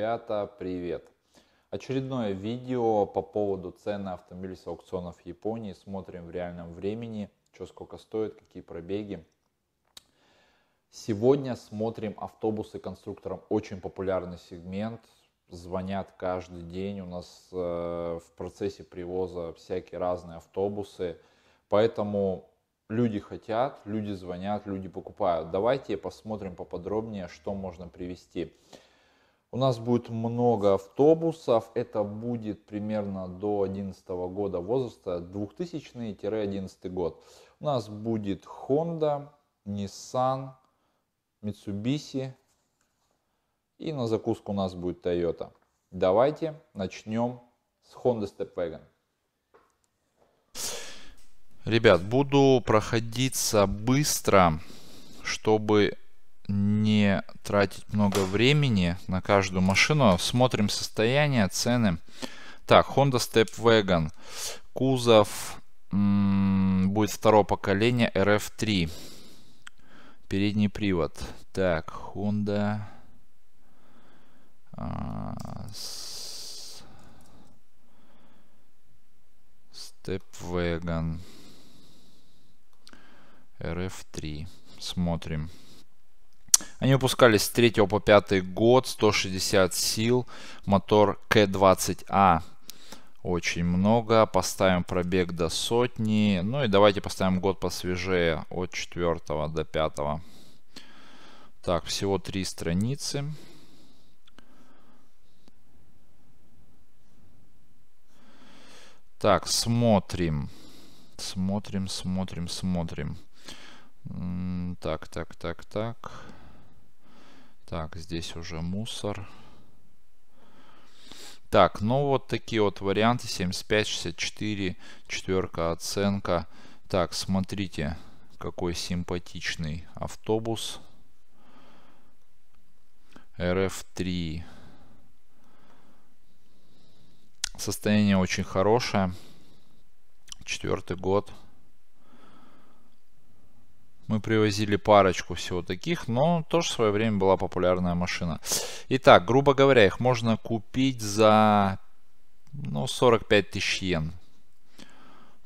Ребята, привет! Очередное видео по поводу цены автомобилей с аукционов Японии. Смотрим в реальном времени, что сколько стоит, какие пробеги. Сегодня смотрим автобусы конструктором. Очень популярный сегмент. Звонят каждый день. У нас э, в процессе привоза всякие разные автобусы. Поэтому люди хотят, люди звонят, люди покупают. Давайте посмотрим поподробнее, что можно привести. У нас будет много автобусов. Это будет примерно до 2011 года возраста, 2000-2011 год. У нас будет Honda, Nissan, Mitsubishi. И на закуску у нас будет Toyota. Давайте начнем с Honda Stepwagon. Ребят, буду проходиться быстро, чтобы не тратить много времени на каждую машину. Смотрим состояние, цены. Так, Honda Step Wagon. Кузов будет второго поколения RF3. Передний привод. Так, Honda... А, Step Wagon. RF3. Смотрим. Они выпускались с 3 по 5 год, 160 сил, мотор К20А. Очень много. Поставим пробег до сотни. Ну и давайте поставим год посвежее от 4 до 5. Так, всего 3 страницы. Так, смотрим. Смотрим, смотрим, смотрим. Так, так, так, так. Так, здесь уже мусор. Так, ну вот такие вот варианты. 75, 64, четверка оценка. Так, смотрите, какой симпатичный автобус. RF3. Состояние очень хорошее. Четвертый год. Мы привозили парочку всего таких, но тоже в свое время была популярная машина. Итак, грубо говоря, их можно купить за ну, 45 тысяч йен.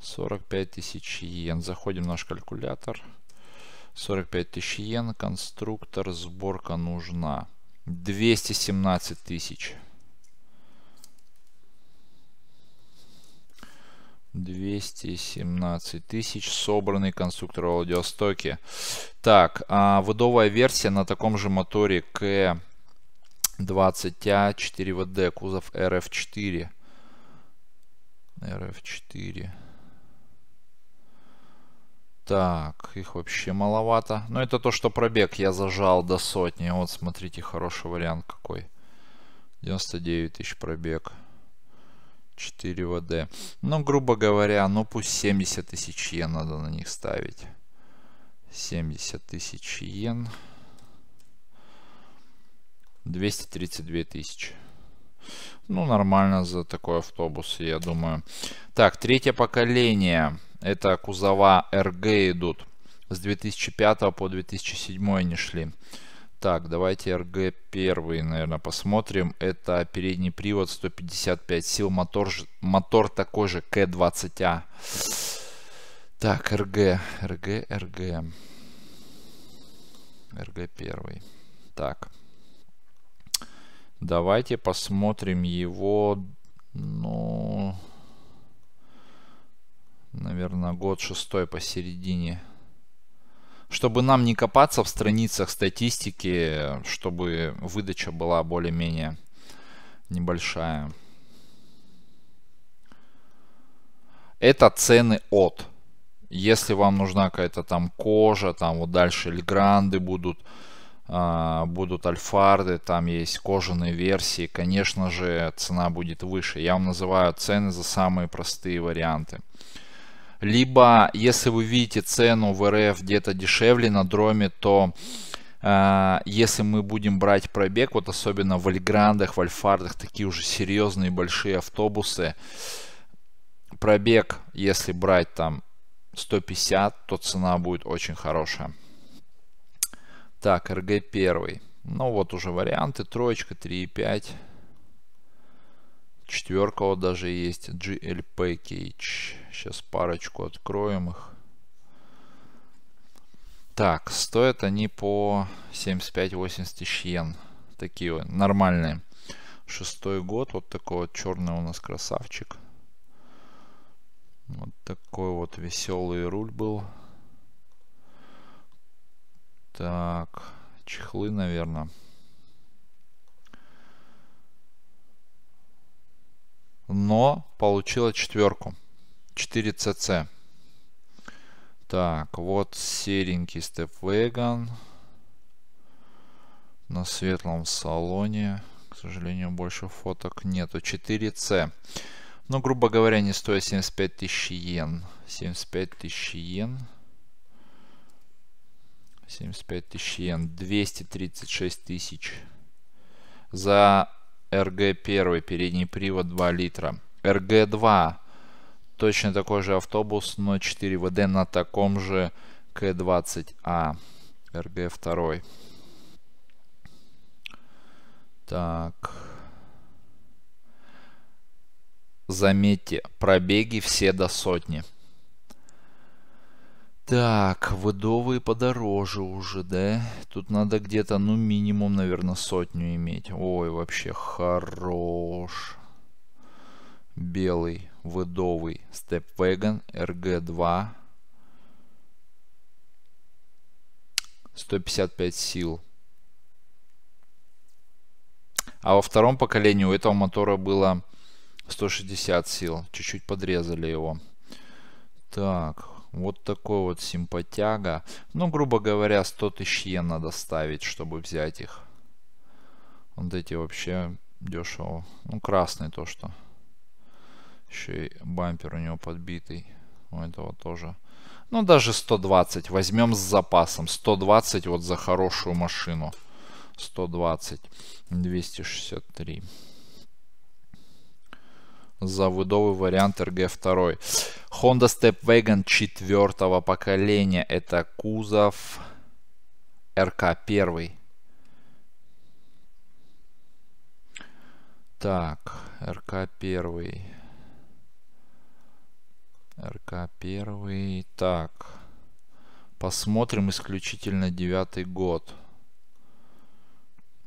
45 тысяч йен. Заходим в наш калькулятор. 45 тысяч йен. Конструктор. Сборка нужна. 217 тысяч. 217 тысяч собранный конструктор в Владивостоке. Так, а, выдовая версия на таком же моторе К20А4ВД, а кузов RF4. RF4. Так, их вообще маловато. Но ну, это то, что пробег я зажал до сотни. Вот, смотрите, хороший вариант какой. 99 тысяч пробег. 4 ВД. Ну, грубо говоря, ну пусть 70 тысяч йен надо на них ставить. 70 тысяч йен. 232 тысячи. Ну, нормально за такой автобус, я думаю. Так, третье поколение. Это кузова РГ идут. С 2005 по 2007 они шли. Так, давайте rg первый, наверное, посмотрим. Это передний привод 155 сил, мотор, мотор такой же К20А. Так, RG, RG, RG. rg первый. Так. Давайте посмотрим его, ну, наверное, год шестой посередине чтобы нам не копаться в страницах статистики, чтобы выдача была более-менее небольшая. Это цены от. Если вам нужна какая-то там кожа, там вот дальше льгранды будут, а, будут альфарды, там есть кожаные версии, конечно же цена будет выше. Я вам называю цены за самые простые варианты. Либо, если вы видите цену в РФ где-то дешевле на дроме, то э, если мы будем брать пробег, вот особенно в Альграндах, в Альфардах, такие уже серьезные большие автобусы, пробег, если брать там 150, то цена будет очень хорошая. Так, РГ 1. Ну вот уже варианты, троечка, 3,5. Четверка вот даже есть. GL Package. Сейчас парочку откроем их. Так, стоят они по 75-80 тысяч йен. Такие вот, нормальные. Шестой год, вот такой вот черный у нас красавчик. Вот такой вот веселый руль был. Так, чехлы, наверное. но получила четверку. 4 CC. Так, вот серенький степвеган на светлом салоне. К сожалению, больше фоток нету. 4C. Ну, грубо говоря, не стоит 75 тысяч йен. 75 тысяч йен. 75 тысяч йен. 236 тысяч. За РГ-1, передний привод 2 литра. РГ-2, точно такой же автобус, но 4 ВД на таком же К-20А. РГ-2. Так. Заметьте, пробеги все до сотни. Так, выдовые подороже уже, да? Тут надо где-то, ну, минимум, наверное, сотню иметь. Ой, вообще хорош. Белый, выдовый, степвеган, rg 2 155 сил. А во втором поколении у этого мотора было 160 сил. Чуть-чуть подрезали его. Так, вот такой вот симпатяга. Ну, грубо говоря, 100 тысяч йен надо ставить, чтобы взять их. Вот эти вообще дешево. Ну, красный то, что. Еще и бампер у него подбитый. У этого тоже. Ну, даже 120. Возьмем с запасом. 120 вот за хорошую машину. 120. 263 за выдовый вариант RG2. Honda Stepwagon четвертого поколения. Это кузов РК1. Так, рк первый, рк первый, Так. Посмотрим исключительно девятый год.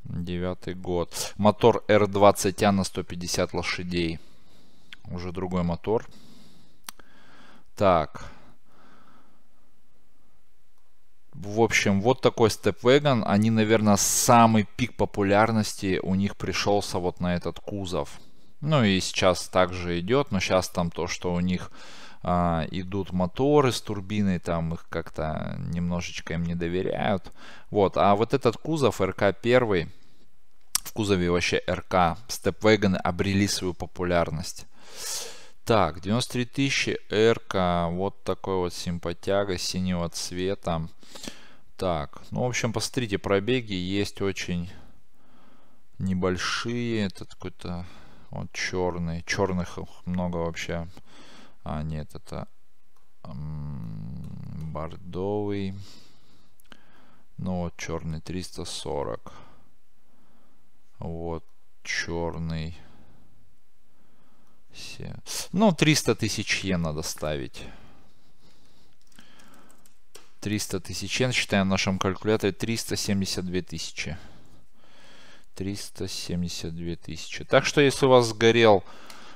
Девятый год. Мотор R20A а на 150 лошадей. Уже другой мотор. Так. В общем, вот такой степвеган. Они, наверное, самый пик популярности у них пришелся вот на этот кузов. Ну и сейчас также идет, но сейчас там то, что у них а, идут моторы с турбиной, там их как-то немножечко им не доверяют. Вот, а вот этот кузов РК-1, в кузове вообще РК, степвеганы обрели свою популярность. Так, 93 тысячи R, вот такой вот симпатяга синего цвета. Так, ну, в общем, посмотрите, пробеги есть очень небольшие. Это какой-то вот черный. Черных много вообще. А, нет, это бордовый. Ну, вот черный 340. Вот черный ну, 300 тысяч йен надо ставить. 300 тысяч йен, считаем в нашем калькуляторе, 372 тысячи. 372 тысячи. Так что, если у вас сгорел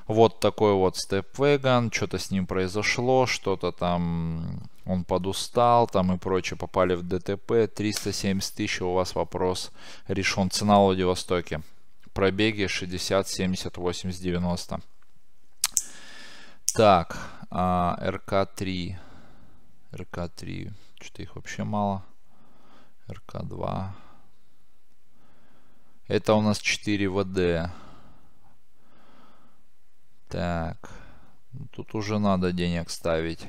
вот такой вот степ-веган, что-то с ним произошло, что-то там он подустал, там и прочее, попали в ДТП, 370 тысяч, у вас вопрос решен. Цена в Владивостоке. Пробеги 60, 70, 80, 90. Так, а, РК3. РК3. Что-то их вообще мало. РК2. Это у нас 4 ВД. Так. Ну тут уже надо денег ставить.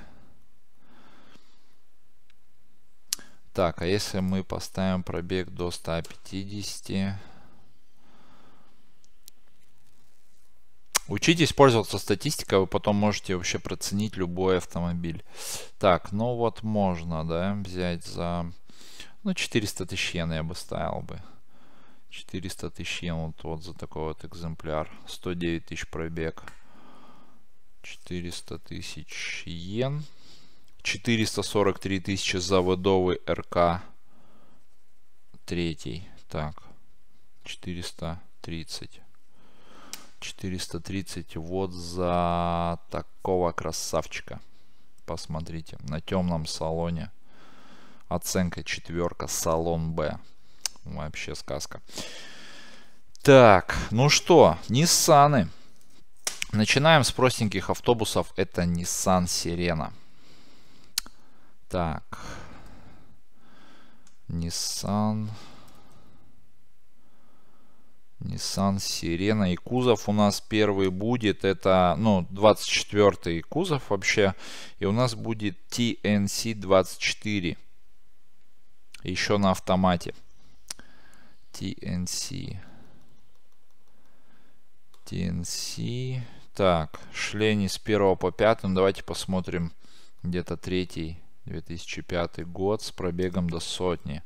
Так, а если мы поставим пробег до 150... Учитесь пользоваться статистикой, вы потом можете вообще проценить любой автомобиль. Так, ну вот можно, да, взять за... Ну, 400 тысяч йен я бы ставил бы. 400 тысяч йен вот, вот за такой вот экземпляр. 109 тысяч пробег. 400 тысяч йен. 443 тысячи заводовый РК. Третий. Так. 430. 430 вот за такого красавчика. Посмотрите, на темном салоне. Оценка четверка, салон Б. Вообще сказка. Так, ну что, Ниссаны. Начинаем с простеньких автобусов. Это Nissan Sirena. Так. Nissan Nissan Sirena. И кузов у нас первый будет. Это, ну, 24 й кузов вообще. И у нас будет TNC 24. Еще на автомате. TNC. TNC. Так, шлени с 1 по 5. Ну, давайте посмотрим где-то третий 2005 год с пробегом до сотни.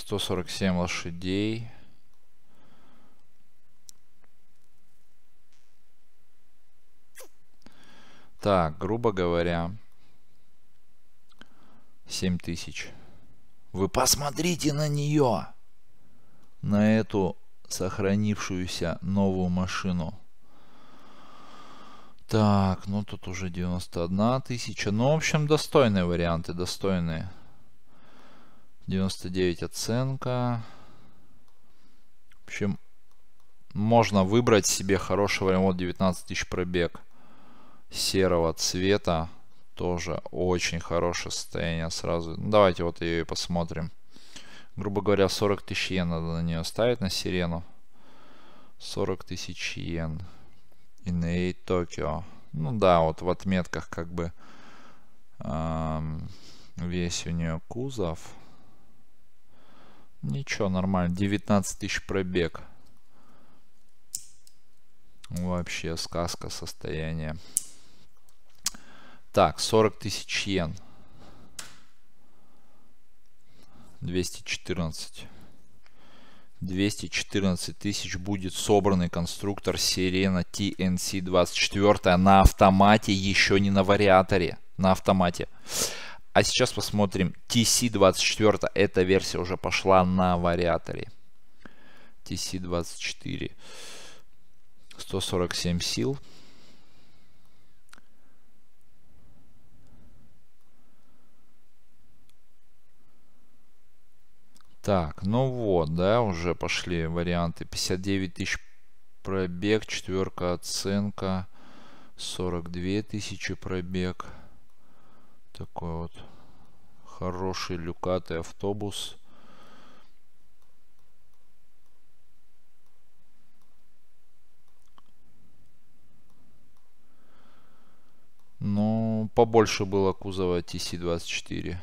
147 лошадей. Так, грубо говоря, 7000. Вы посмотрите на нее! На эту сохранившуюся новую машину. Так, ну тут уже 91 тысяча. Ну, в общем, достойные варианты, достойные. 99 оценка. В общем, можно выбрать себе хорошего вариант. Вот 19 тысяч пробег серого цвета. Тоже очень хорошее состояние сразу. Ну, давайте вот ее и посмотрим. Грубо говоря, 40 тысяч йен надо на нее ставить, на сирену. 40 тысяч йен. Иней Токио. Ну да, вот в отметках как бы эм, весь у нее кузов. Ничего, нормально. 19 тысяч пробег. Вообще сказка состояния. Так, 40 тысяч йен. 214. 214 тысяч будет собранный конструктор Sirena TNC 24 на автомате, еще не на вариаторе. На автомате. А сейчас посмотрим TC24. Эта версия уже пошла на вариаторе. TC24. 147 сил. Так, ну вот, да, уже пошли варианты. 59 тысяч пробег, четверка оценка, 42 тысячи пробег. Такой вот хороший люкатый автобус. Ну, побольше было кузова TC24.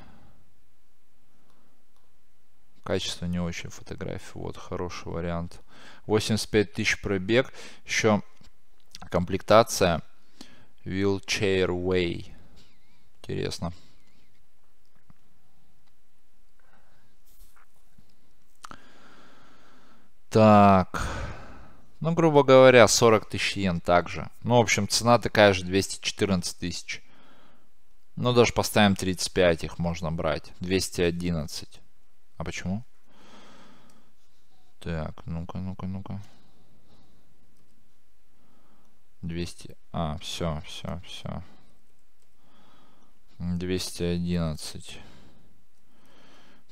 Качество не очень фотографии. Вот, хороший вариант. 85 тысяч пробег. Еще комплектация Wheelchair Way. Интересно. Так. Ну, грубо говоря, 40 тысяч йен также. Ну, в общем, цена такая же 214 тысяч. Ну, даже поставим 35, их можно брать. 211. А почему? Так, ну-ка, ну-ка, ну-ка. 200. А, все, все, все. 211.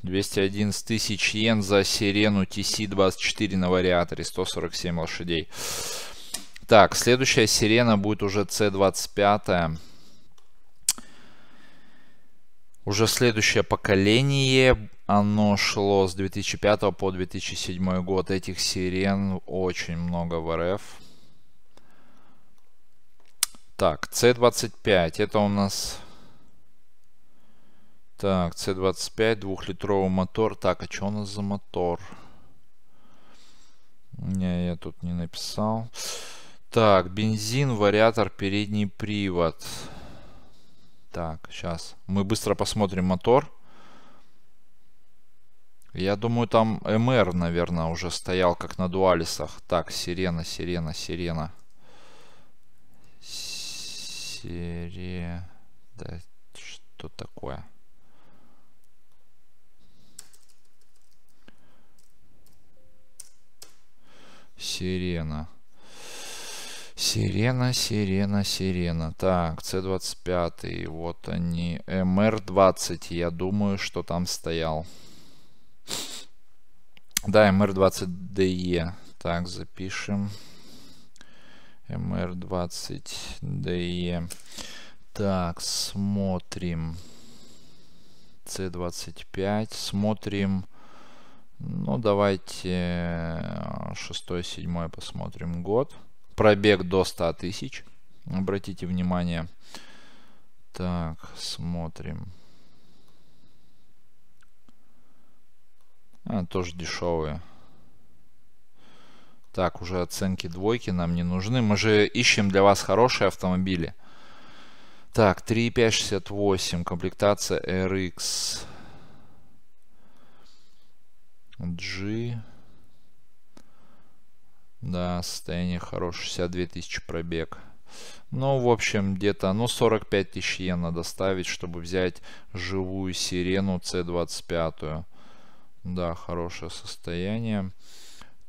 211 тысяч йен за сирену TC-24 на вариаторе, 147 лошадей. Так, следующая сирена будет уже C25. Уже следующее поколение, оно шло с 2005 по 2007 год. Этих сирен очень много в РФ. Так, C25, это у нас так, C25, двухлитровый мотор. Так, а что у нас за мотор? Не, я тут не написал. Так, бензин, вариатор, передний привод. Так, сейчас. Мы быстро посмотрим мотор. Я думаю, там МР, наверное, уже стоял, как на дуалисах. Так, сирена, сирена, сирена. Сире... Да, что такое? Сирена. Сирена, сирена, сирена. Так, С-25. Вот они. МР-20. Я думаю, что там стоял. Да, МР-20ДЕ. Так, запишем. МР-20ДЕ. Так, смотрим. С-25. Смотрим ну, давайте 6-7 э, посмотрим год. Пробег до 100 тысяч. Обратите внимание. Так, смотрим. А, тоже дешевые. Так, уже оценки двойки нам не нужны. Мы же ищем для вас хорошие автомобили. Так, 3.568, комплектация RX. G. Да, состояние хорошее. 62 тысячи пробег. Ну, в общем, где-то, ну, 45 тысяч йен надо ставить, чтобы взять живую сирену C25. Да, хорошее состояние.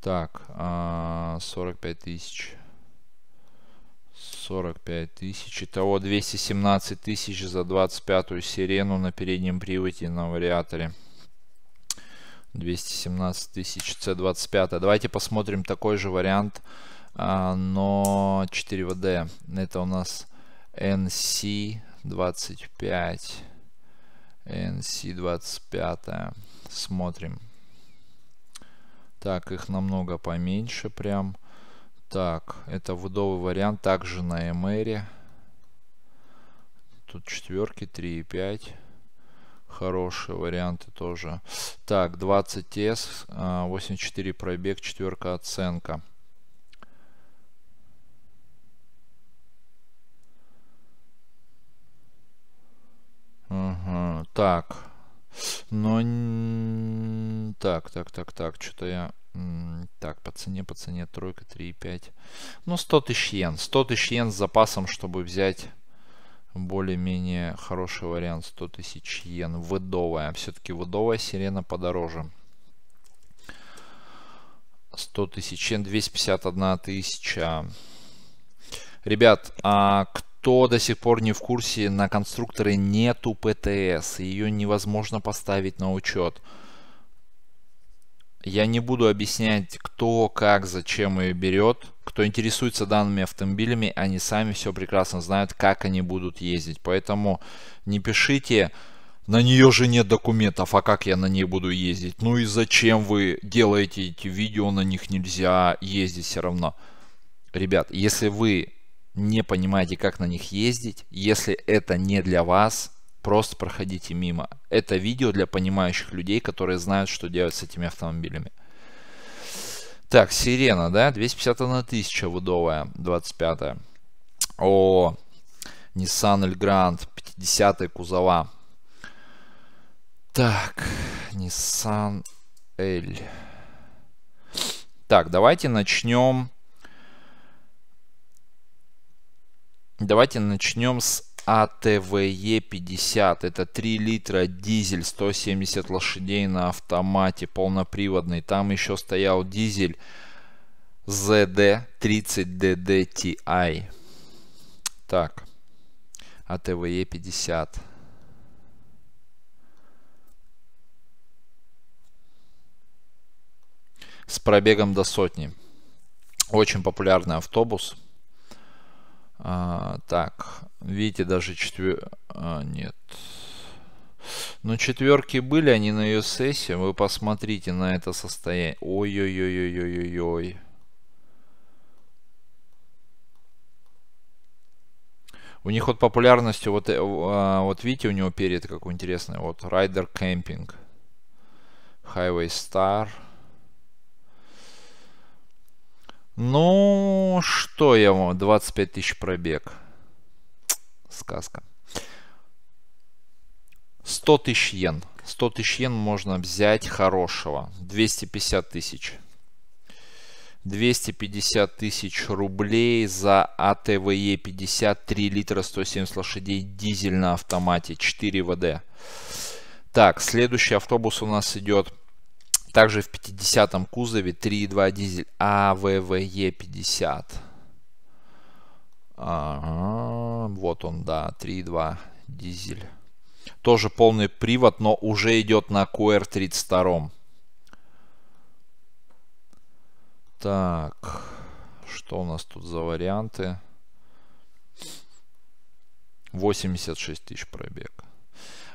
Так, 45 а, тысяч. 45 тысяч. Итого 217 тысяч за 25-ю сирену на переднем приводе на вариаторе. 217 тысяч C25. Давайте посмотрим такой же вариант, а, но 4WD. Это у нас NC25. NC25. Смотрим. Так, их намного поменьше прям. Так, это водовый вариант, также на MR. Тут четверки, 3 и 5 хорошие варианты тоже. Так, 20S, 84 а, пробег, четверка оценка. Угу, так, но так, так, так, так, что-то я так, по цене, по цене тройка 3,5. Ну, 100 тысяч йен. 100 тысяч йен с запасом, чтобы взять более-менее хороший вариант 100 тысяч йен. Выдовая. Все-таки выдовая сирена подороже. 100 тысяч йен, 251 тысяча. Ребят, а кто до сих пор не в курсе, на конструкторе нету ПТС. Ее невозможно поставить на учет. Я не буду объяснять, кто, как, зачем ее берет. Кто интересуется данными автомобилями, они сами все прекрасно знают, как они будут ездить. Поэтому не пишите, на нее же нет документов, а как я на ней буду ездить? Ну и зачем вы делаете эти видео, на них нельзя ездить все равно. Ребят, если вы не понимаете, как на них ездить, если это не для вас, просто проходите мимо. Это видео для понимающих людей, которые знают, что делать с этими автомобилями. Так, сирена, да, 250 на 1000 выдовая, 25 -я. О, Nissan Эльгрант, 50 кузова. Так, Nissan L. Так, давайте начнем. Давайте начнем с АТВЕ-50. Это 3 литра дизель, 170 лошадей на автомате, полноприводный. Там еще стоял дизель ZD30DDTI. Так, АТВЕ-50. С пробегом до сотни. Очень популярный автобус. А, так, Видите, даже четвер... А, нет. Но ну, четверки были, они на ее сессии. Вы посмотрите на это состояние. Ой-ой-ой-ой-ой-ой-ой. У них вот популярностью, вот, э, а, вот видите, у него перед какой интересный. Вот Rider Camping. Highway Star. Ну, что я вам, 25 тысяч пробег сказка. 100 тысяч йен. 100 тысяч йен можно взять хорошего. 250 тысяч. 250 тысяч рублей за АТВЕ 53 литра 170 лошадей дизель на автомате 4 ВД. Так, следующий автобус у нас идет также в 50-м кузове 3.2 дизель АВВЕ 50. Ага, вот он, да, 3.2 дизель. Тоже полный привод, но уже идет на QR32. Так, что у нас тут за варианты? 86 тысяч пробег.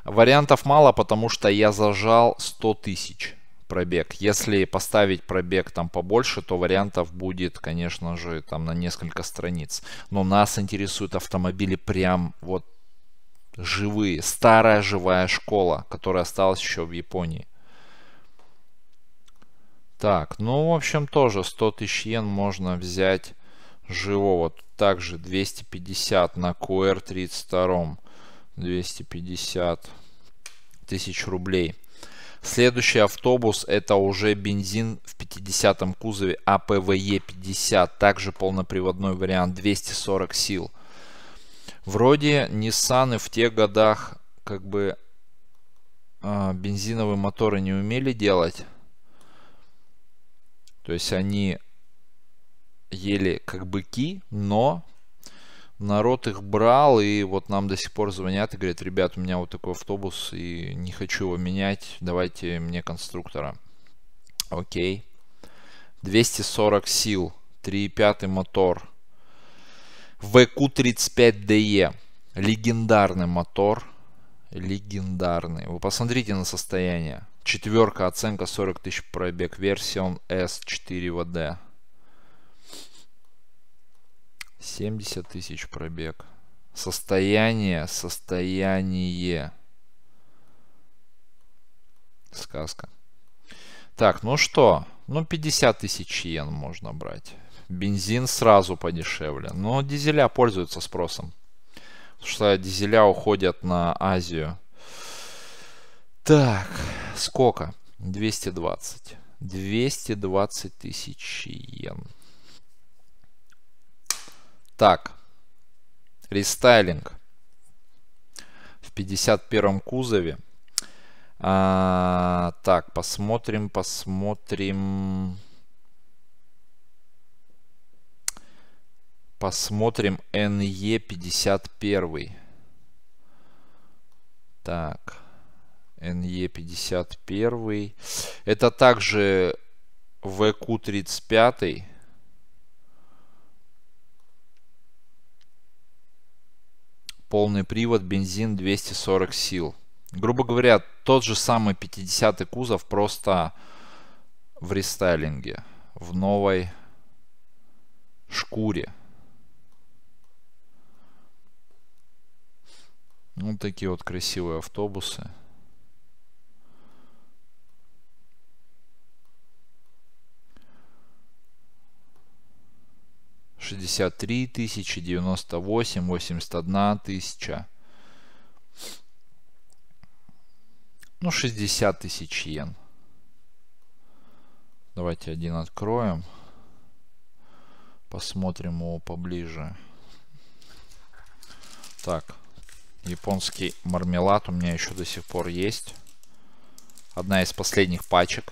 Вариантов мало, потому что я зажал 100 тысяч пробег. Если поставить пробег там побольше, то вариантов будет, конечно же, там на несколько страниц. Но нас интересуют автомобили прям вот живые, старая живая школа, которая осталась еще в Японии. Так, ну, в общем, тоже 100 тысяч йен можно взять живого. Также 250 на QR32. 250 тысяч рублей. Следующий автобус это уже бензин в 50-м кузове АПВЕ-50, также полноприводной вариант 240 сил. Вроде Nissan в тех годах как бы а, бензиновые моторы не умели делать. То есть они ели как быки, но народ их брал, и вот нам до сих пор звонят и говорят, ребят, у меня вот такой автобус, и не хочу его менять, давайте мне конструктора. Окей. 240 сил, 3.5 мотор, вк 35 де легендарный мотор, легендарный. Вы посмотрите на состояние. Четверка, оценка 40 тысяч пробег, версия S4 ВД. 70 тысяч пробег. Состояние, состояние. Сказка. Так, ну что? Ну 50 тысяч йен можно брать. Бензин сразу подешевле. Но дизеля пользуются спросом. Потому что дизеля уходят на Азию. Так, сколько? 220. 220 тысяч йен. Так, рестайлинг в 51 кузове. А, так, посмотрим, посмотрим. Посмотрим NE51. Так, NE51. Это также VQ35. полный привод, бензин 240 сил. Грубо говоря, тот же самый 50 кузов, просто в рестайлинге, в новой шкуре. Вот ну, такие вот красивые автобусы. 63 тысячи, 98, 81 тысяча. Ну, 60 тысяч йен. Давайте один откроем. Посмотрим его поближе. Так, японский мармелад у меня еще до сих пор есть. Одна из последних пачек.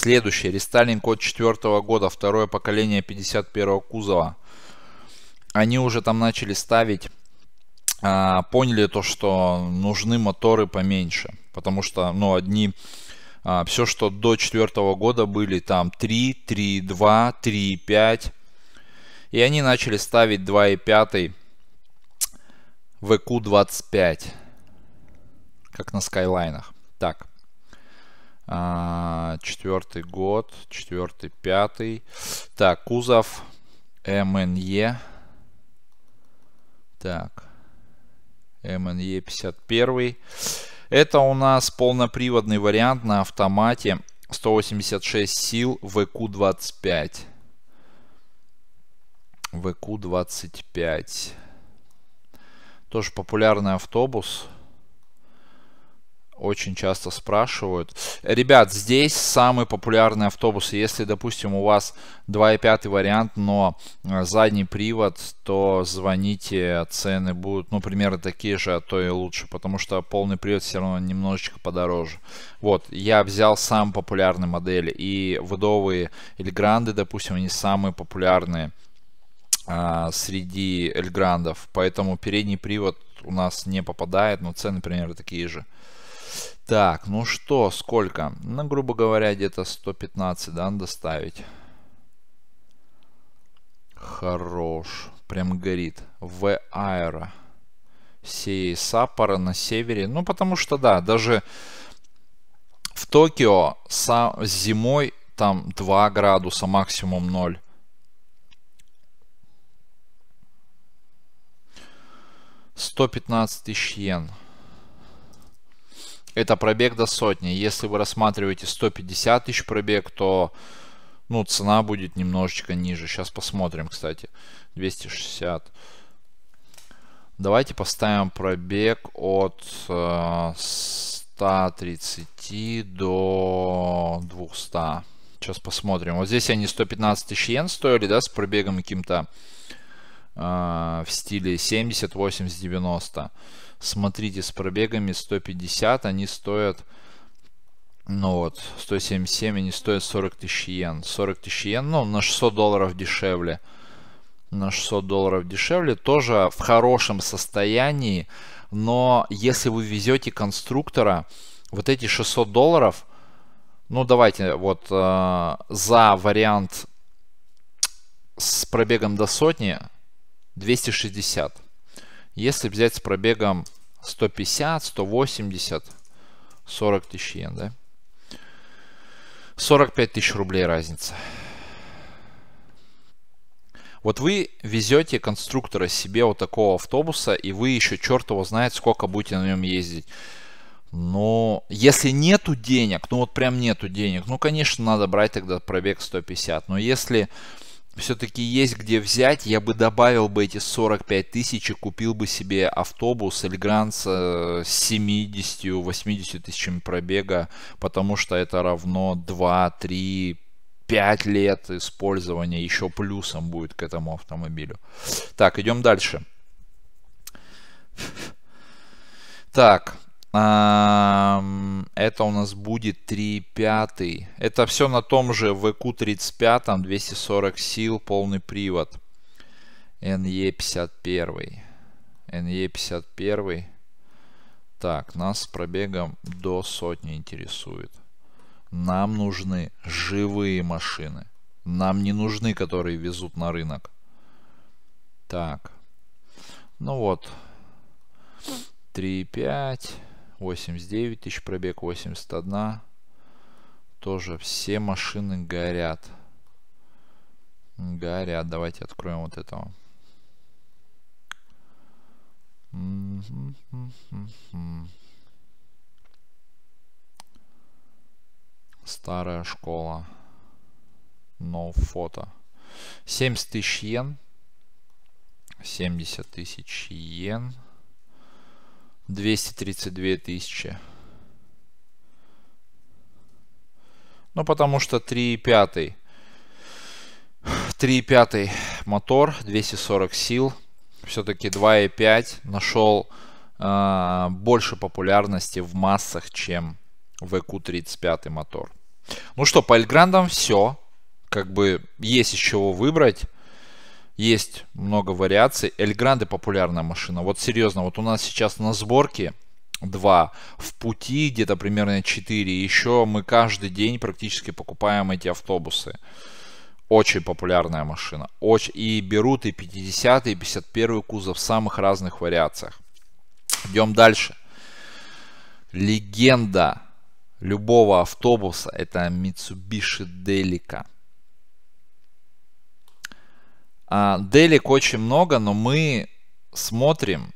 Следующий. Рестайлинг от 4 года, второе поколение 51 кузова. Они уже там начали ставить, а, поняли то, что нужны моторы поменьше. Потому что, ну, одни, а, все, что до 4 года были там 3, 3, 2, 3, 5. И они начали ставить 2, 5 VQ25, как на скайлайнах. Так, а, четвертый год, четвертый, пятый. Так, кузов МНЕ. Так, МНЕ 51. Это у нас полноприводный вариант на автомате. 186 сил, ВК-25. ВК-25. Тоже популярный автобус очень часто спрашивают. Ребят, здесь самые популярные автобусы. Если, допустим, у вас 2.5 вариант, но э, задний привод, то звоните, цены будут, ну, примерно такие же, а то и лучше, потому что полный привод все равно немножечко подороже. Вот, я взял сам популярный модель и водовые или гранды, допустим, они самые популярные а, среди эльграндов, поэтому передний привод у нас не попадает, но цены примерно такие же. Так, ну что, сколько? Ну, грубо говоря, где-то 115, да, надо ставить. Хорош. Прям горит. В аэро. Сеи Сапора на севере. Ну, потому что, да, даже в Токио с зимой там 2 градуса, максимум 0. Сто пятнадцать тысяч йен это пробег до сотни. Если вы рассматриваете 150 тысяч пробег, то ну, цена будет немножечко ниже. Сейчас посмотрим, кстати. 260. Давайте поставим пробег от 130 э, до 200. Сейчас посмотрим. Вот здесь они 115 тысяч йен стоили, да, с пробегом каким-то э, в стиле 70, 80, 90. Смотрите, с пробегами 150 они стоят, ну вот, 177 они стоят 40 тысяч йен. 40 тысяч йен, ну, на 600 долларов дешевле. На 600 долларов дешевле, тоже в хорошем состоянии. Но если вы везете конструктора, вот эти 600 долларов, ну давайте вот э, за вариант с пробегом до сотни 260. Если взять с пробегом 150, 180, 40 тысяч йен, да? 45 тысяч рублей разница. Вот вы везете конструктора себе вот такого автобуса, и вы еще черт его знает, сколько будете на нем ездить. Но если нету денег, ну вот прям нету денег, ну, конечно, надо брать тогда пробег 150. Но если все-таки есть где взять, я бы добавил бы эти 45 тысяч и купил бы себе автобус Эльгранс с 70-80 э, тысячами пробега, потому что это равно 2, 3, 5 лет использования еще плюсом будет к этому автомобилю. Так, идем дальше. Так, это у нас будет 3 пятый. Это все на том же VQ35, 240 сил, полный привод. NE51. NE51. Так, нас с пробегом до сотни интересует. Нам нужны живые машины. Нам не нужны, которые везут на рынок. Так. Ну вот. 3,5. 89 тысяч пробег, 81. Тоже все машины горят. Горят. Давайте откроем вот этого. Старая школа. Но no фото. 70 тысяч йен. 70 тысяч йен. 232 тысячи. Ну, потому что 3,5. 3,5 мотор, 240 сил. Все-таки 2,5 нашел э, а, больше популярности в массах, чем VQ35 мотор. Ну что, по Эльграндам все. Как бы есть из чего выбрать есть много вариаций. Эль Гранде популярная машина. Вот серьезно, вот у нас сейчас на сборке два, в пути где-то примерно 4. Еще мы каждый день практически покупаем эти автобусы. Очень популярная машина. Очень... И берут и 50, и 51 кузов в самых разных вариациях. Идем дальше. Легенда любого автобуса это Mitsubishi Delica. А, Делик очень много, но мы смотрим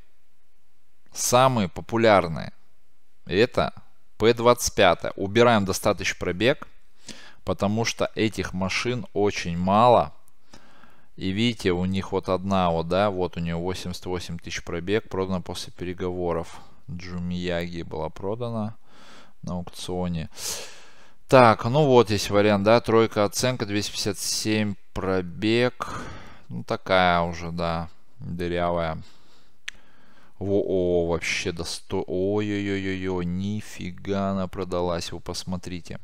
самые популярные. Это P25. Убираем до пробег, потому что этих машин очень мало. И видите, у них вот одна вот, да, вот у нее 88 тысяч пробег, продана после переговоров. Джумияги была продана на аукционе. Так, ну вот есть вариант, да, тройка оценка, 257 пробег. Ну, такая уже, да, дырявая. О, -о вообще досто... Ой-ой-ой-ой, нифига она продалась, вы посмотрите.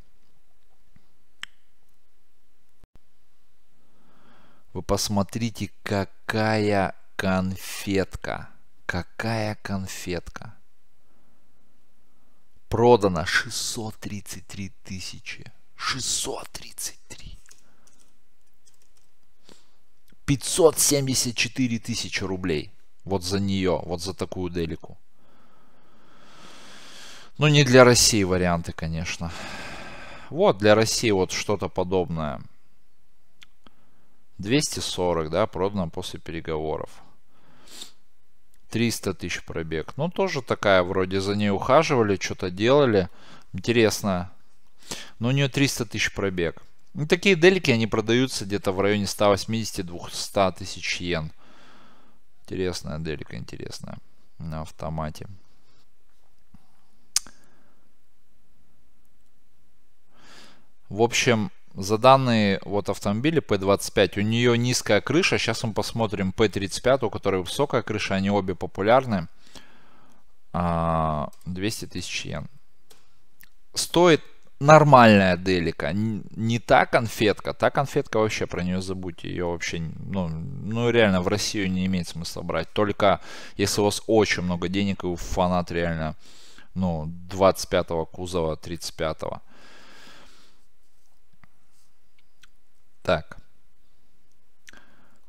Вы посмотрите, какая конфетка. Какая конфетка. Продано 633 тысячи. 633. 574 тысячи рублей. Вот за нее, вот за такую делику. Ну, не для России варианты, конечно. Вот, для России вот что-то подобное. 240, да, продано после переговоров. 300 тысяч пробег. Ну, тоже такая, вроде за ней ухаживали, что-то делали. Интересно. Но ну, у нее 300 тысяч пробег. Ну, такие делики, они продаются где-то в районе 180-200 тысяч йен. Интересная делика, интересная. На автомате. В общем, за данные вот автомобили P25, у нее низкая крыша. Сейчас мы посмотрим P35, у которой высокая крыша. Они обе популярны. 200 а, тысяч йен. Стоит нормальная делика, не та конфетка, та конфетка вообще, про нее забудьте, ее вообще, ну, ну реально в Россию не имеет смысла брать, только если у вас очень много денег и у фанат реально, ну, 25-го кузова, 35-го. Так.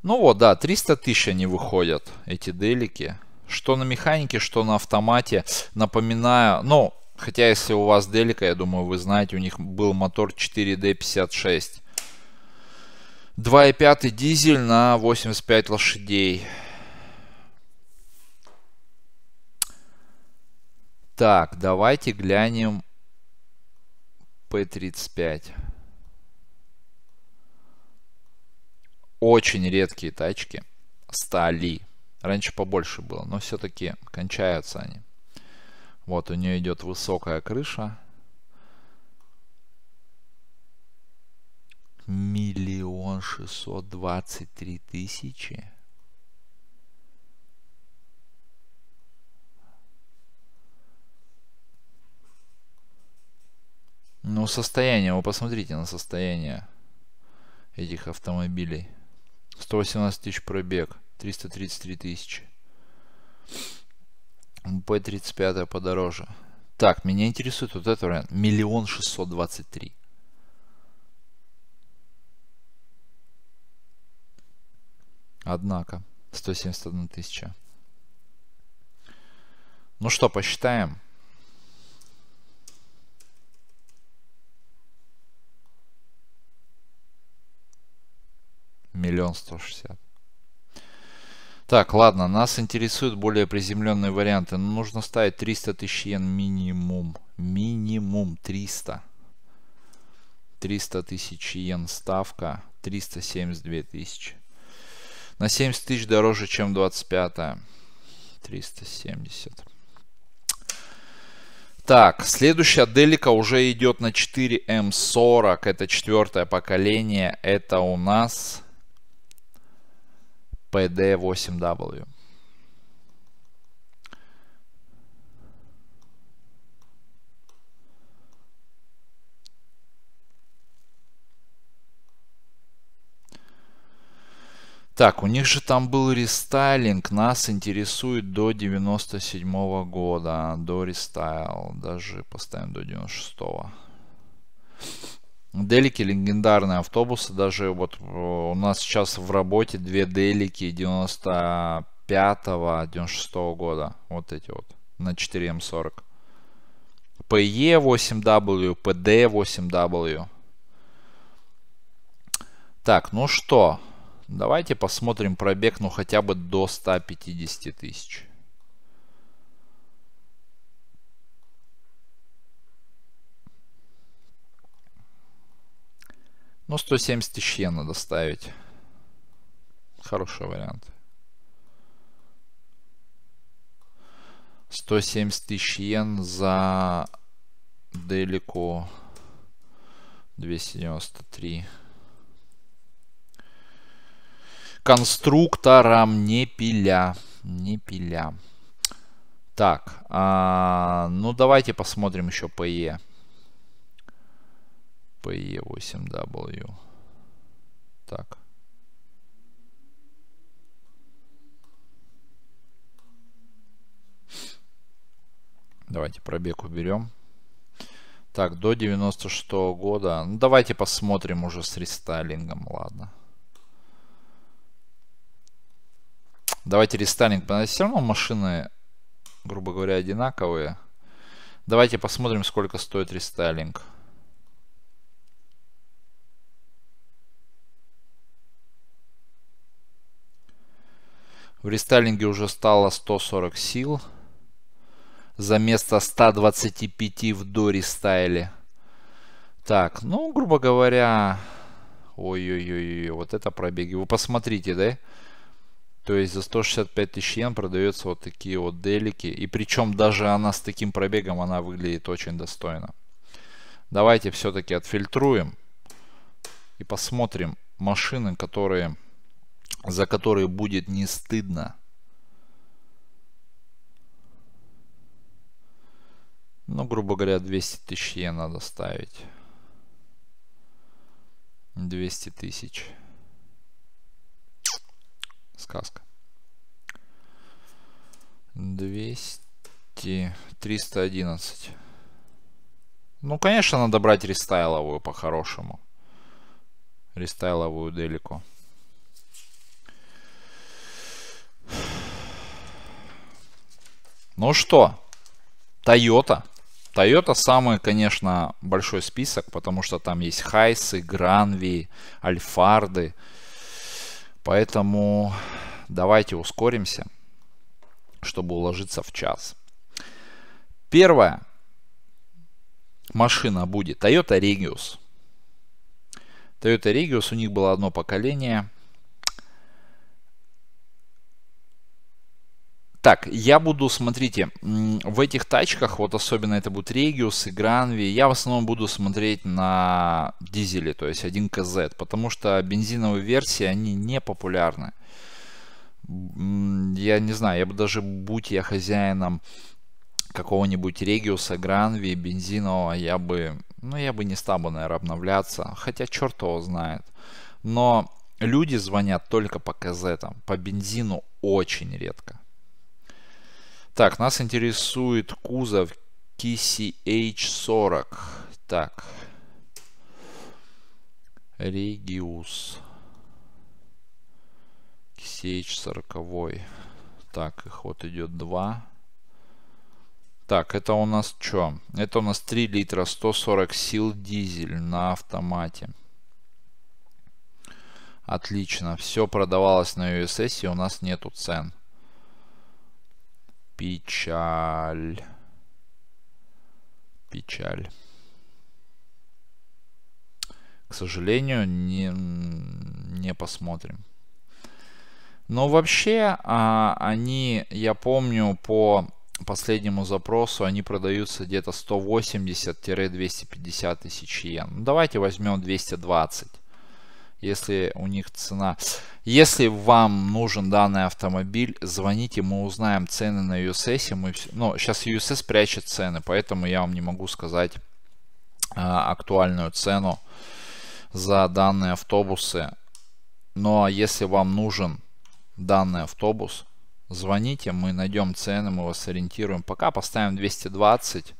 Ну вот, да, 300 тысяч они выходят, эти делики. Что на механике, что на автомате. Напоминаю, ну, Хотя, если у вас Делика, я думаю, вы знаете, у них был мотор 4D56. 2,5 дизель на 85 лошадей. Так, давайте глянем P35. Очень редкие тачки стали. Раньше побольше было, но все-таки кончаются они. Вот у нее идет высокая крыша. Миллион шестьсот двадцать три тысячи. Ну, состояние, вы посмотрите на состояние этих автомобилей. 118 тысяч пробег, 333 тысячи. P35 подороже. Так, меня интересует вот этот вариант. Миллион шестьсот двадцать три. Однако, 171 тысяча. Ну что, посчитаем. Миллион сто шестьдесят. Так, ладно, нас интересуют более приземленные варианты. Но ну, нужно ставить 300 тысяч йен минимум. Минимум 300. 300 тысяч йен ставка. 372 тысячи. На 70 тысяч дороже, чем 25. -я. 370. Так, следующая Делика уже идет на 4М40. Эм Это четвертое поколение. Это у нас PD8W. Так, у них же там был рестайлинг, нас интересует до 97 -го года, до рестайл, даже поставим до 96 -го. Делики, легендарные автобусы, даже вот э, у нас сейчас в работе две делики 95-96 года, вот эти вот, на 4М40. PE8W, PD8W. Так, ну что, давайте посмотрим пробег, ну хотя бы до 150 тысяч. Ну, 170 тысяч йен надо ставить. Хороший вариант. 170 тысяч йен за Делико 293. Конструкторам не пиля. Не пиля. Так, а, ну давайте посмотрим еще по Е. E. PE8W. Так. Давайте пробег уберем. Так, до 96 -го года. Ну, давайте посмотрим уже с рестайлингом, ладно. Давайте рестайлинг, потому что все равно машины, грубо говоря, одинаковые. Давайте посмотрим, сколько стоит рестайлинг. В рестайлинге уже стало 140 сил. За место 125 в дорестайле. Так, ну, грубо говоря... Ой-ой-ой, вот это пробеги. Вы посмотрите, да? То есть за 165 тысяч йен продаются вот такие вот делики. И причем даже она с таким пробегом, она выглядит очень достойно. Давайте все-таки отфильтруем и посмотрим машины, которые за которые будет не стыдно. Ну, грубо говоря, 200 тысяч е надо ставить. 200 тысяч. Сказка. 200... 311. Ну, конечно, надо брать рестайловую по-хорошему. Рестайловую далеко Ну что, Toyota. Toyota самый, конечно, большой список, потому что там есть Хайсы, Гранви, Альфарды. Поэтому давайте ускоримся, чтобы уложиться в час. Первая машина будет Toyota Regius. Toyota Regius, у них было одно поколение – Так, я буду, смотрите, в этих тачках, вот особенно это будет Regius и Гранви, я в основном буду смотреть на дизели, то есть 1 КЗ, потому что бензиновые версии, они не популярны. Я не знаю, я бы даже, будь я хозяином какого-нибудь Региуса, Гранви, бензинового, я бы, ну, я бы не стал бы, наверное, обновляться, хотя черт его знает. Но люди звонят только по КЗ, там, по бензину очень редко. Так, нас интересует кузов KCH40. Так. Региус. KCH40. Так, их вот идет 2. Так, это у нас что? Это у нас 3 литра 140 сил дизель на автомате. Отлично. Все продавалось на USS и у нас нету цен. Печаль. Печаль. К сожалению, не, не посмотрим. Но вообще, а, они, я помню, по последнему запросу они продаются где-то 180-250 тысяч йен. Ну, давайте возьмем 220 если у них цена. Если вам нужен данный автомобиль, звоните, мы узнаем цены на USS. Мы, ну, сейчас USS прячет цены, поэтому я вам не могу сказать а, актуальную цену за данные автобусы. Но ну, а если вам нужен данный автобус, звоните, мы найдем цены, мы вас ориентируем. Пока поставим 220.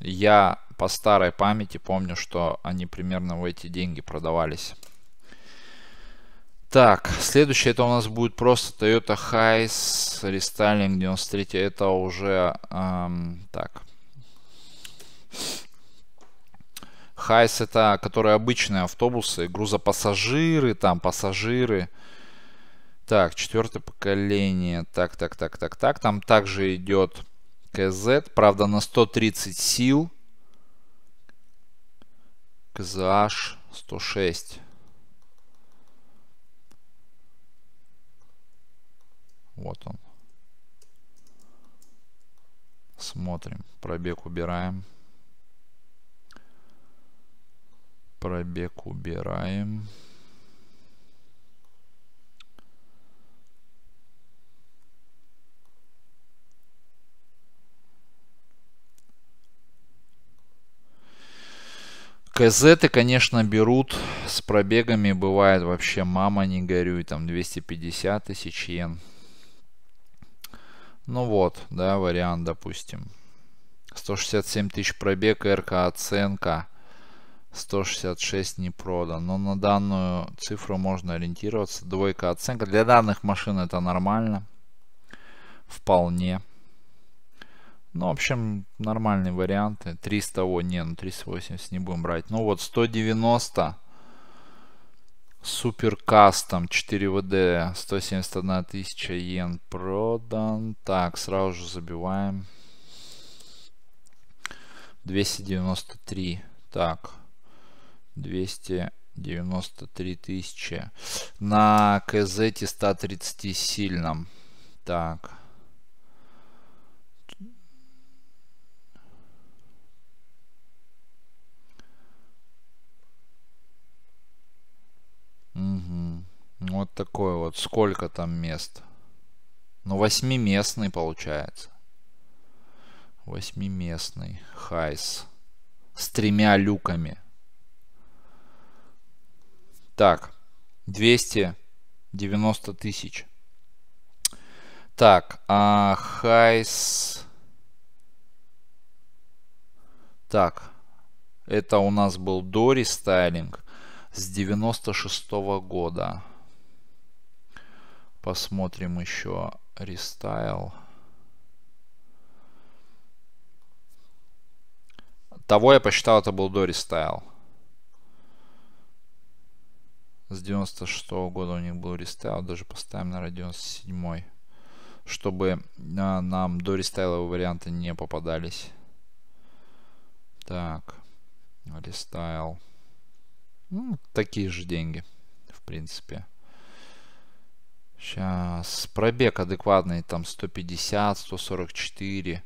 Я по старой памяти помню, что они примерно в эти деньги продавались. Так, следующее это у нас будет просто Toyota Hiace Restyling 93. Это уже... Эм, так. Hiace это, которые обычные автобусы, грузопассажиры, там пассажиры. Так, четвертое поколение. Так, так, так, так, так. Там также идет КЗ, правда на 130 сил. KZH 106. Вот он. Смотрим. Пробег убираем. Пробег убираем. КЗ-ты, конечно, берут с пробегами, бывает вообще, мама, не горюй, там 250 тысяч йен. Ну вот, да, вариант, допустим. 167 тысяч пробег, РК оценка. 166 не продан. Но на данную цифру можно ориентироваться. Двойка оценка. Для данных машин это нормально. Вполне. Ну, в общем, нормальные варианты. 300, о, не, ну 380 не будем брать. Ну вот, 190. Супер кастом 4 ВД 171 тысяча йен продан. Так, сразу же забиваем. 293. Так, 293 тысячи. На КЗ 130 сильном. Так, Угу. Вот такое вот. Сколько там мест? Ну, восьмиместный получается. Восьмиместный хайс. С тремя люками. Так, 290 тысяч. Так, а хайс... Так, это у нас был до рестайлинг с 96 -го года. Посмотрим еще рестайл. Того я посчитал, это был до рестайл. С 96 -го года у них был рестайл, даже поставим, наверное, 97 -й, чтобы а, нам до рестайловые варианты не попадались. Так, рестайл. Ну, такие же деньги, в принципе. Сейчас пробег адекватный, там 150, 144.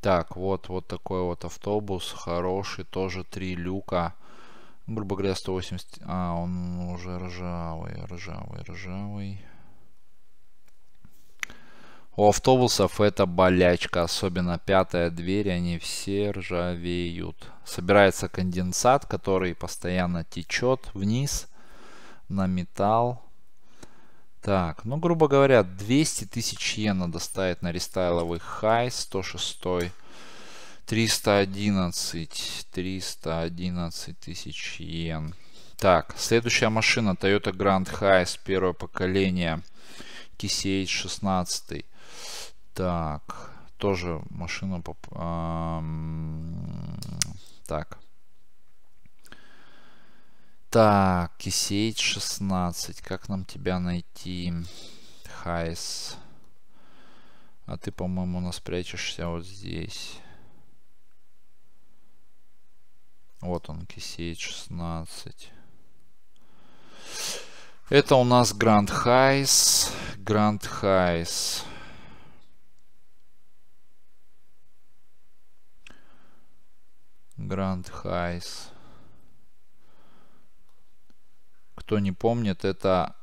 Так, вот, вот такой вот автобус, хороший, тоже три люка. Грубо говоря, 180... А, он уже ржавый, ржавый, ржавый. У автобусов это болячка, особенно пятая дверь, они все ржавеют. Собирается конденсат, который постоянно течет вниз на металл. Так, ну, грубо говоря, 200 тысяч йен надо ставить на рестайловый хай 106. 311, 311 тысяч йен. Так, следующая машина Toyota Grand Highs первого поколения. TCH 16. Так, тоже машина... Поп... так. Так, Кисейт 16. Как нам тебя найти? Хайс. А ты, по-моему, у нас прячешься вот здесь. Вот он, Кисейт 16. Это у нас Гранд Хайс. Гранд Хайс. Гранд Хайс. Кто не помнит, это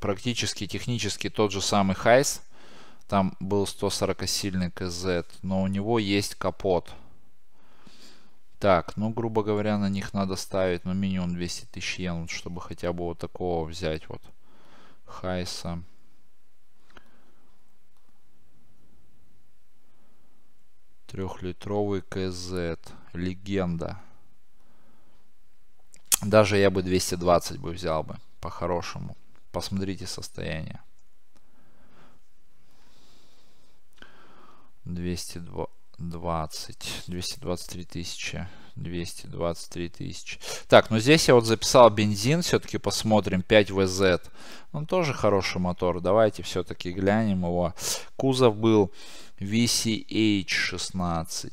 практически технически тот же самый Хайс. Там был 140-сильный КЗ, но у него есть капот. Так, ну, грубо говоря, на них надо ставить, ну, минимум 200 тысяч йен, чтобы хотя бы вот такого взять вот Хайса. Трехлитровый КЗ. Легенда. Даже я бы 220 бы взял бы, по-хорошему. Посмотрите состояние. 220, 223 тысячи. 223 тысячи. Так, ну здесь я вот записал бензин, все-таки посмотрим, 5 ВЗ. Он тоже хороший мотор, давайте все-таки глянем его. Кузов был VCH16.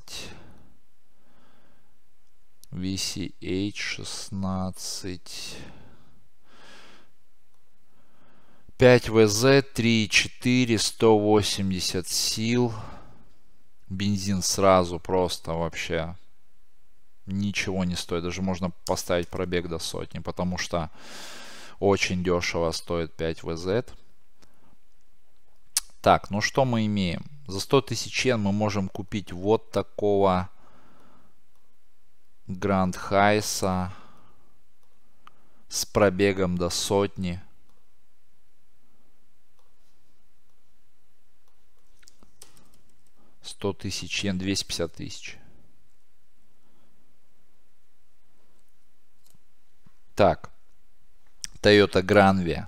VCH16. 5 ВЗ, 3,4, 180 сил. Бензин сразу просто вообще ничего не стоит. Даже можно поставить пробег до сотни, потому что очень дешево стоит 5 VZ. Так, ну что мы имеем? За 100 тысяч йен мы можем купить вот такого Гранд Хайса с пробегом до сотни. Сто тысяч йен, 250 тысяч. Так, Toyota Granvia.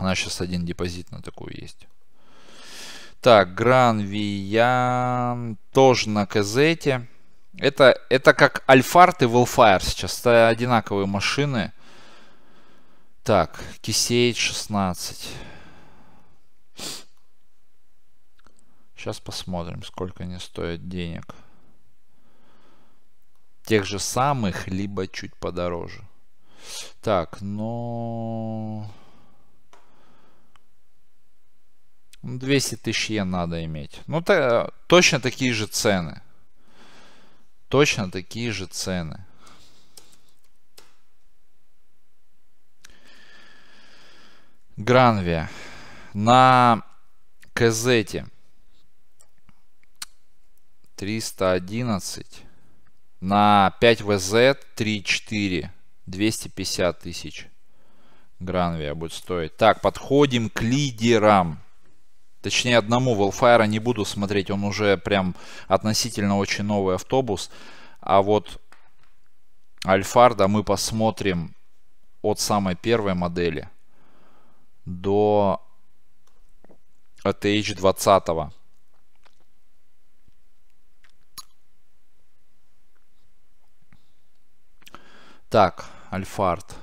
У нас сейчас один депозит на такую есть. Так, Granvia тоже на Казете. Это, это как Альфарт и Wellfire сейчас. Это одинаковые машины. Так, Кисейт 16. Сейчас посмотрим, сколько они стоят денег тех же самых, либо чуть подороже. Так, но... 200 тысяч йен надо иметь. Ну, то, точно такие же цены. Точно такие же цены. Гранвия. На Казете 311 на 5 ВЗ 3,4 250 тысяч Гранвия будет стоить. Так, подходим к лидерам. Точнее, одному Wellfire не буду смотреть. Он уже прям относительно очень новый автобус. А вот Альфарда мы посмотрим от самой первой модели до ATH 20. Так, Альфард.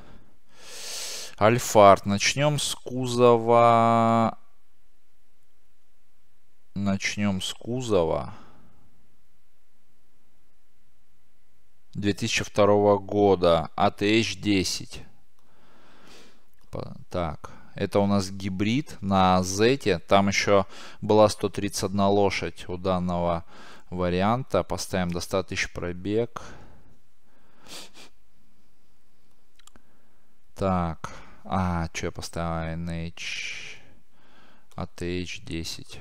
Альфард. Начнем с кузова. Начнем с кузова. 2002 года. ATH-10. А так, это у нас гибрид на Z. Там еще была 131 лошадь у данного варианта. Поставим до 100 тысяч пробег. Так, а, что я поставил? NH, ATH 10.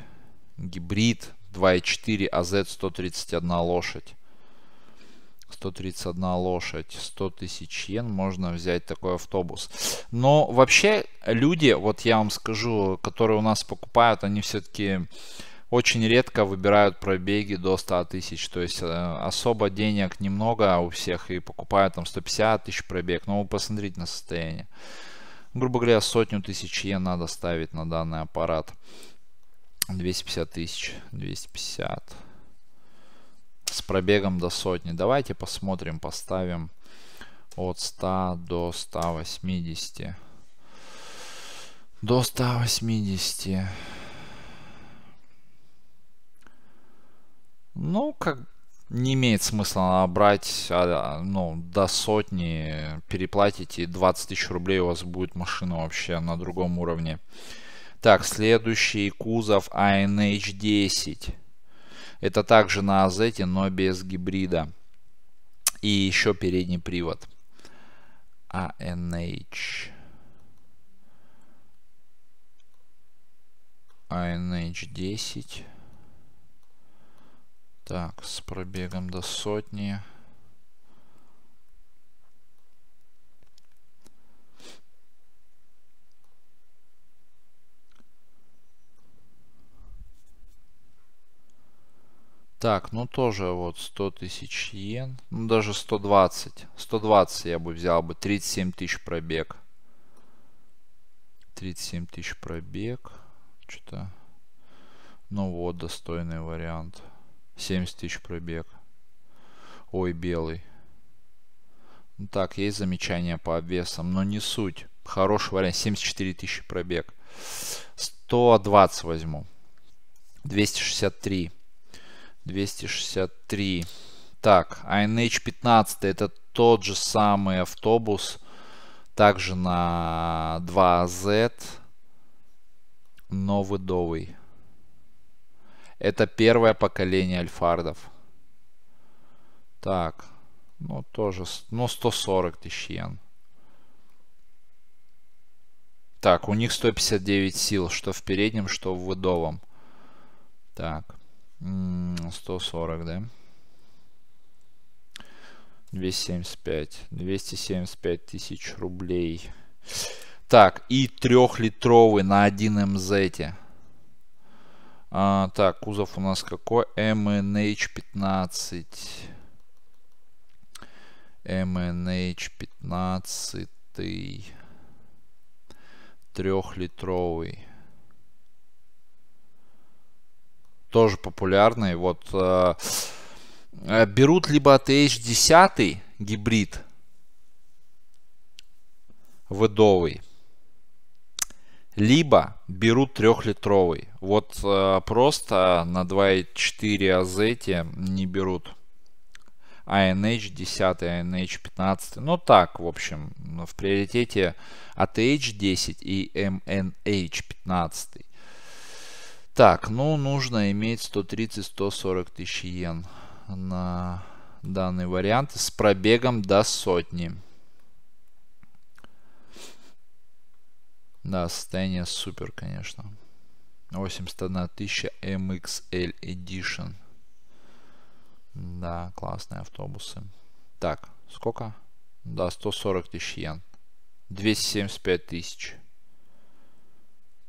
Гибрид 2.4 AZ 131 лошадь. 131 лошадь, 100 тысяч йен, можно взять такой автобус. Но вообще люди, вот я вам скажу, которые у нас покупают, они все-таки очень редко выбирают пробеги до 100 тысяч, то есть э, особо денег немного у всех и покупают там 150 тысяч пробег, но ну, вы посмотрите на состояние. Грубо говоря, сотню тысяч йен надо ставить на данный аппарат. 250 тысяч, 250 с пробегом до сотни. Давайте посмотрим, поставим от 100 до 180. До 180. Ну, как не имеет смысла брать а, а, ну, до сотни, переплатить и 20 тысяч рублей у вас будет машина вообще на другом уровне. Так, следующий кузов ANH10. Это также на Азете, но без гибрида. И еще передний привод. ANH. ANH10. Так, с пробегом до сотни. Так, ну тоже вот 100 тысяч йен. Ну даже 120. 120 я бы взял бы. 37 тысяч пробег. 37 тысяч пробег. Что-то... Ну вот, достойный вариант. 70 тысяч пробег. Ой, белый. Ну так, есть замечания по обвесам, но не суть. Хороший вариант, 74 тысячи пробег. 120 возьму. 263. 263. Так, ANH 15 это тот же самый автобус, также на 2Z, но выдовый. Это первое поколение альфардов. Так, ну тоже, ну 140 тысяч йен. Так, у них 159 сил, что в переднем, что в выдовом. Так, 140, да? 275, 275 тысяч рублей. Так, и трехлитровый на 1 МЗ. А, так, кузов у нас какой? MNH15. MNH15. Трехлитровый. Тоже популярный. Вот э, э берут либо ATH 10 гибрид. Выдовый либо берут трехлитровый. Вот э, просто на 2.4 Азете не берут. ANH 10, ANH 15. Ну так, в общем, в приоритете ATH 10 и MNH 15. Так, ну нужно иметь 130-140 тысяч йен на данный вариант с пробегом до сотни. Да, состояние супер, конечно. 81 тысяча MXL Edition. Да, классные автобусы. Так, сколько? Да, 140 тысяч йен. 275 тысяч.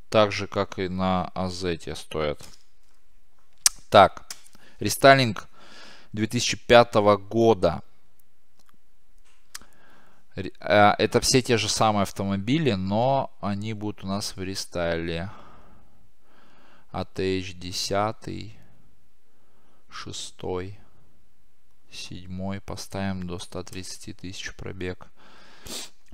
Так же, как и на Азете стоят. Так, рестайлинг 2005 года. А, это все те же самые автомобили, но они будут у нас в рестайле. ATH 10, 6, 7 поставим до 130 тысяч пробег.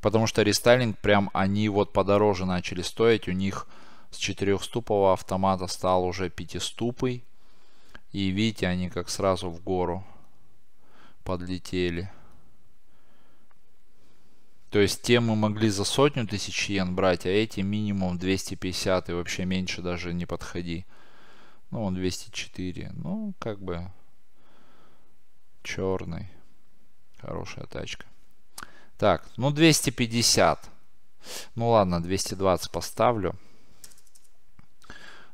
Потому что рестайлинг прям они вот подороже начали стоить. У них с четырехступового автомата стал уже 5 И видите, они как сразу в гору подлетели. То есть те мы могли за сотню тысяч йен брать, а эти минимум 250 и вообще меньше даже не подходи. Ну, он 204. Ну, как бы черный. Хорошая тачка. Так, ну 250. Ну ладно, 220 поставлю.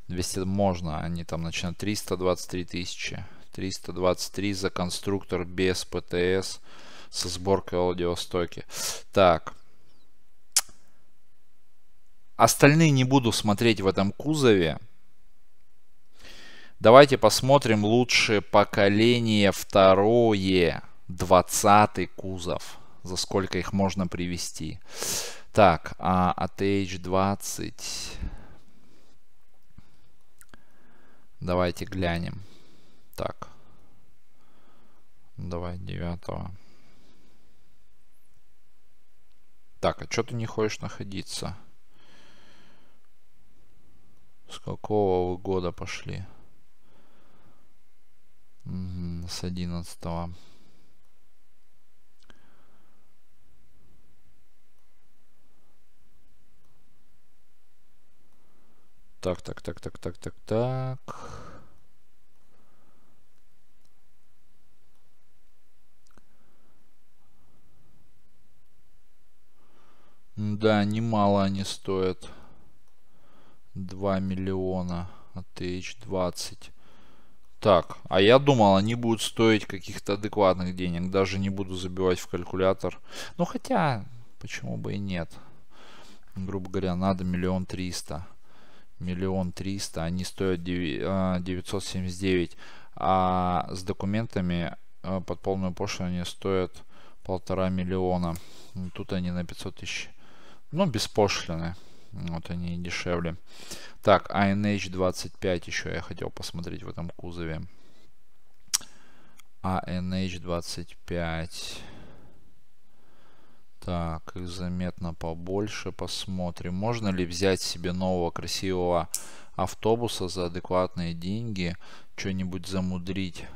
200 можно, они там начинают 323 тысячи. 323 за конструктор без ПТС со сборкой аудиостойки. Так. Остальные не буду смотреть в этом кузове. Давайте посмотрим лучшее поколение второе, двадцатый кузов. За сколько их можно привести. Так, а ATH-20. Давайте глянем. Так. Давай девятого. Так, а что ты не хочешь находиться? С какого вы года пошли? Угу, с одиннадцатого. Так, так, так, так, так, так, так. Да, немало они стоят. 2 миллиона от а TH20. Так, а я думал, они будут стоить каких-то адекватных денег. Даже не буду забивать в калькулятор. Ну, хотя, почему бы и нет. Грубо говоря, надо миллион триста. Миллион триста. Они стоят 979. А, а с документами э, под полную пошлину они стоят полтора миллиона. Тут они на 500 тысяч ну, без пошлины. Вот они дешевле. Так, ANH 25 еще я хотел посмотреть в этом кузове. ANH а 25. Так, их заметно побольше. Посмотрим, можно ли взять себе нового красивого автобуса за адекватные деньги, что-нибудь замудрить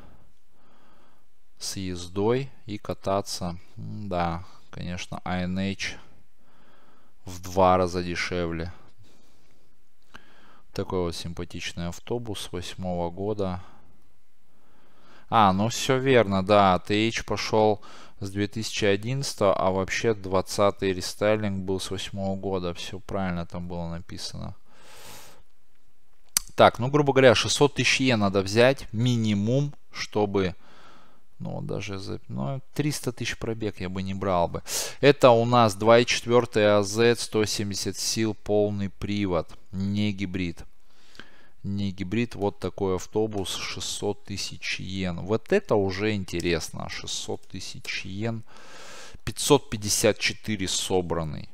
с ездой и кататься. Да, конечно, ANH а в два раза дешевле. Такой вот симпатичный автобус восьмого года. А, ну все верно, да. Т.Х. пошел с 2011, а вообще 20 рестайлинг был с восьмого года. Все правильно там было написано. Так, ну грубо говоря, 600 тысяч е надо взять минимум, чтобы ну, даже за, ну, 300 тысяч пробег я бы не брал бы. Это у нас 2.4 AZ 170 сил полный привод, не гибрид. Не гибрид, вот такой автобус 600 тысяч йен. Вот это уже интересно, 600 тысяч йен, 554 собранный.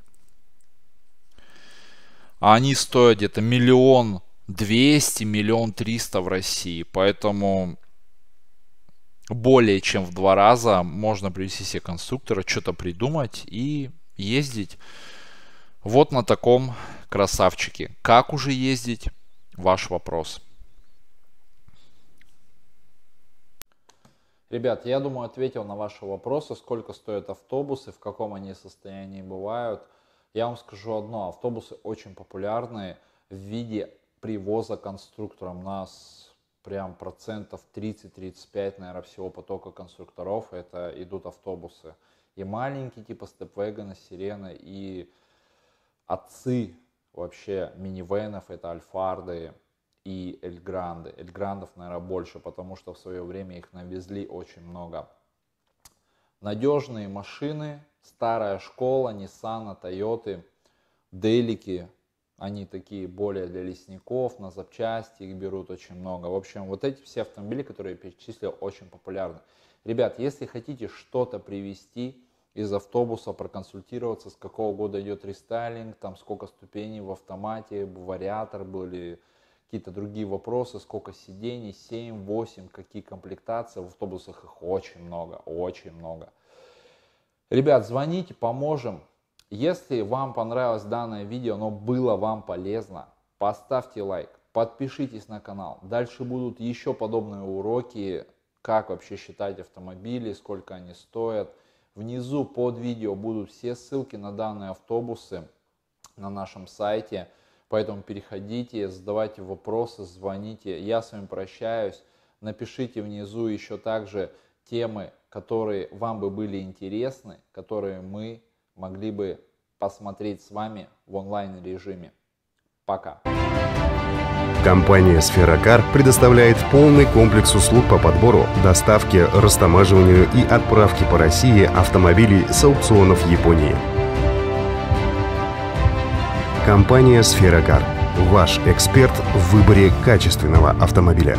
А они стоят где-то миллион 200, миллион 300 в России, поэтому более чем в два раза можно привести себе конструктора, что-то придумать и ездить вот на таком красавчике. Как уже ездить? Ваш вопрос. Ребят, я думаю, ответил на ваши вопросы, сколько стоят автобусы, в каком они состоянии бывают. Я вам скажу одно, автобусы очень популярны в виде привоза конструктором. У нас прям процентов 30-35, наверное, всего потока конструкторов это идут автобусы. И маленькие, типа степвегана, сирена, и отцы вообще минивенов, это альфарды и эльгранды. Эльграндов, наверное, больше, потому что в свое время их навезли очень много. Надежные машины, старая школа, Ниссана, Тойоты, Делики, они такие более для лесников, на запчасти их берут очень много. В общем, вот эти все автомобили, которые я перечислил, очень популярны. Ребят, если хотите что-то привезти из автобуса, проконсультироваться, с какого года идет рестайлинг, там сколько ступеней в автомате, вариатор были, какие-то другие вопросы, сколько сидений, 7, 8, какие комплектации, в автобусах их очень много, очень много. Ребят, звоните, поможем. Если вам понравилось данное видео, оно было вам полезно, поставьте лайк, подпишитесь на канал. Дальше будут еще подобные уроки, как вообще считать автомобили, сколько они стоят. Внизу под видео будут все ссылки на данные автобусы на нашем сайте. Поэтому переходите, задавайте вопросы, звоните. Я с вами прощаюсь. Напишите внизу еще также темы, которые вам бы были интересны, которые мы могли бы посмотреть с вами в онлайн-режиме. Пока. Компания «Сферокар» предоставляет полный комплекс услуг по подбору, доставке, растамаживанию и отправке по России автомобилей с аукционов Японии. Компания «Сферокар» – ваш эксперт в выборе качественного автомобиля.